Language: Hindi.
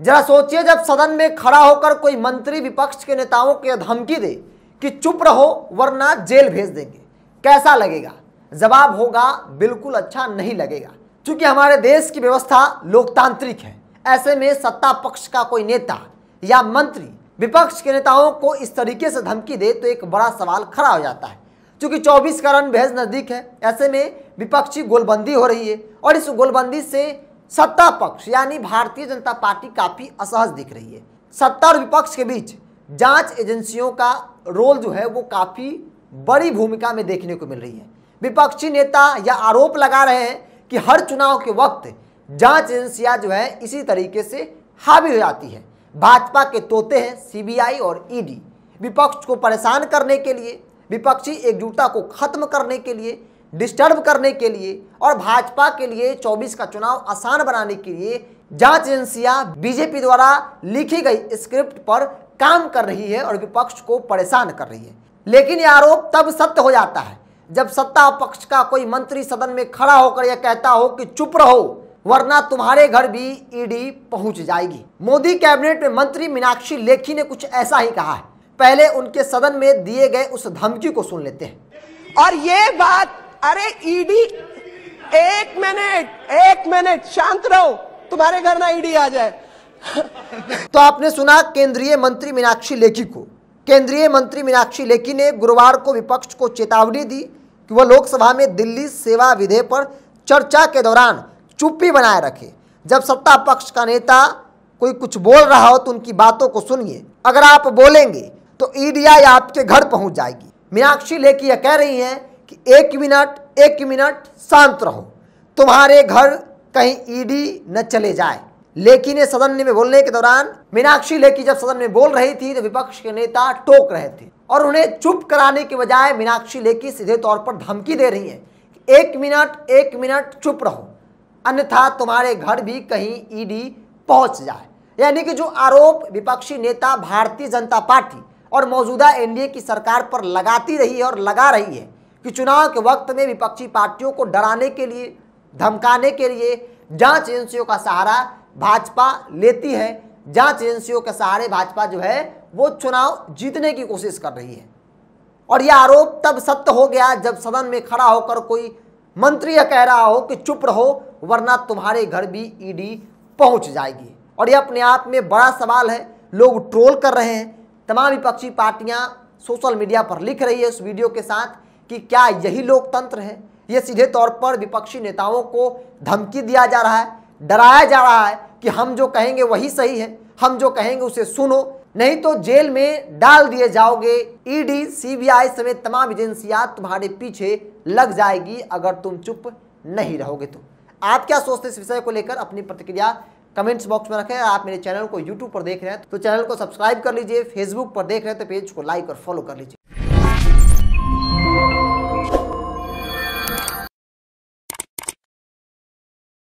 जरा सोचिए जब सदन में खड़ा होकर कोई मंत्री विपक्ष के नेताओं के धमकी दे कि चुप रहो वरना जेल भेज देंगे कैसा लगेगा जवाब होगा बिल्कुल अच्छा नहीं लगेगा क्योंकि हमारे देश की व्यवस्था लोकतांत्रिक है ऐसे में सत्ता पक्ष का कोई नेता या मंत्री विपक्ष के नेताओं को इस तरीके से धमकी दे तो एक बड़ा सवाल खड़ा हो जाता है क्योंकि 24 का रन बेहद नज़दीक है ऐसे में विपक्षी गोलबंदी हो रही है और इस गोलबंदी से सत्ता पक्ष यानी भारतीय जनता पार्टी काफ़ी असहज दिख रही है सत्ता और विपक्ष के बीच जांच एजेंसियों का रोल जो है वो काफ़ी बड़ी भूमिका में देखने को मिल रही है विपक्षी नेता यह आरोप लगा रहे हैं कि हर चुनाव के वक्त जांच एजेंसियां जो है इसी तरीके से हावी हो जाती है भाजपा के तोते हैं सीबीआई और ईडी विपक्ष को परेशान करने के लिए विपक्षी एकजुटता को खत्म करने के लिए डिस्टर्ब करने के लिए और भाजपा के लिए 24 का चुनाव आसान बनाने के लिए जांच एजेंसियां बीजेपी द्वारा लिखी गई स्क्रिप्ट पर काम कर रही है और विपक्ष को परेशान कर रही है लेकिन यह आरोप तब सत्य हो जाता है जब सत्ता पक्ष का कोई मंत्री सदन में खड़ा होकर यह कहता हो कि चुप रहो वरना तुम्हारे घर भी ईडी पहुंच जाएगी मोदी कैबिनेट में मंत्री मीनाक्षी लेखी ने कुछ ऐसा ही कहा है पहले उनके सदन में दिए गए उस धमकी को सुन लेते हैं और ये बात अरे ईडी e एक मिनट एक मिनट शांत रहो तुम्हारे घर ना ईडी e आ जाए तो आपने सुना केंद्रीय मंत्री मीनाक्षी लेखी को केंद्रीय मंत्री मीनाक्षी लेखी ने गुरुवार को विपक्ष को चेतावनी दी कि वह लोकसभा में दिल्ली सेवा विधेयक पर चर्चा के दौरान चुप्पी बनाए रखे जब सत्ता पक्ष का नेता कोई कुछ बोल रहा हो तो उनकी बातों को सुनिए अगर आप बोलेंगे तो ईडीआई e आपके घर पहुंच जाएगी मीनाक्षी लेखी यह कह रही हैं कि एक मिनट एक मिनट शांत रहो तुम्हारे घर कहीं ईडी न चले जाए लेकिन ये सदन में बोलने के दौरान मीनाक्षी लेखी जब सदन में बोल रही थी तो विपक्ष के नेता टोक रहे थे और उन्हें चुप कराने के बजाय मीनाक्षी लेखी सीधे तौर पर धमकी दे रही है एक मिनट एक मिनट चुप रहो अन्यथा तुम्हारे घर भी कहीं ईडी पहुंच जाए यानी कि जो आरोप विपक्षी नेता भारतीय जनता पार्टी और मौजूदा एनडीए की सरकार पर लगाती रही है और लगा रही है कि चुनाव के वक्त में विपक्षी पार्टियों को डराने के लिए धमकाने के लिए जांच एजेंसियों का सहारा भाजपा लेती है जांच एजेंसियों के सहारे भाजपा जो है वो चुनाव जीतने की कोशिश कर रही है और यह आरोप तब सत्य हो गया जब सदन में खड़ा होकर कोई मंत्री यह कह रहा हो कि चुप रहो वरना तुम्हारे घर भी ईडी पहुंच जाएगी और यह अपने आप में बड़ा सवाल है लोग ट्रोल कर रहे हैं तमाम विपक्षी पार्टियां सोशल मीडिया पर लिख रही है उस वीडियो के साथ कि क्या यही लोकतंत्र है ये सीधे तौर पर विपक्षी नेताओं को धमकी दिया जा रहा है डराया जा रहा है कि हम जो कहेंगे वही सही है हम जो कहेंगे उसे सुनो नहीं तो जेल में डाल दिए जाओगे ईडी सीबीआई समेत तमाम एजेंसियां तुम्हारे पीछे लग जाएगी अगर तुम चुप नहीं रहोगे तो आप क्या सोचते इस विषय को लेकर अपनी प्रतिक्रिया कमेंट्स बॉक्स में रखें आप मेरे चैनल को यूट्यूब पर देख रहे हैं तो चैनल को सब्सक्राइब कर लीजिए फेसबुक पर देख रहे हैं तो पेज को लाइक और फॉलो कर लीजिए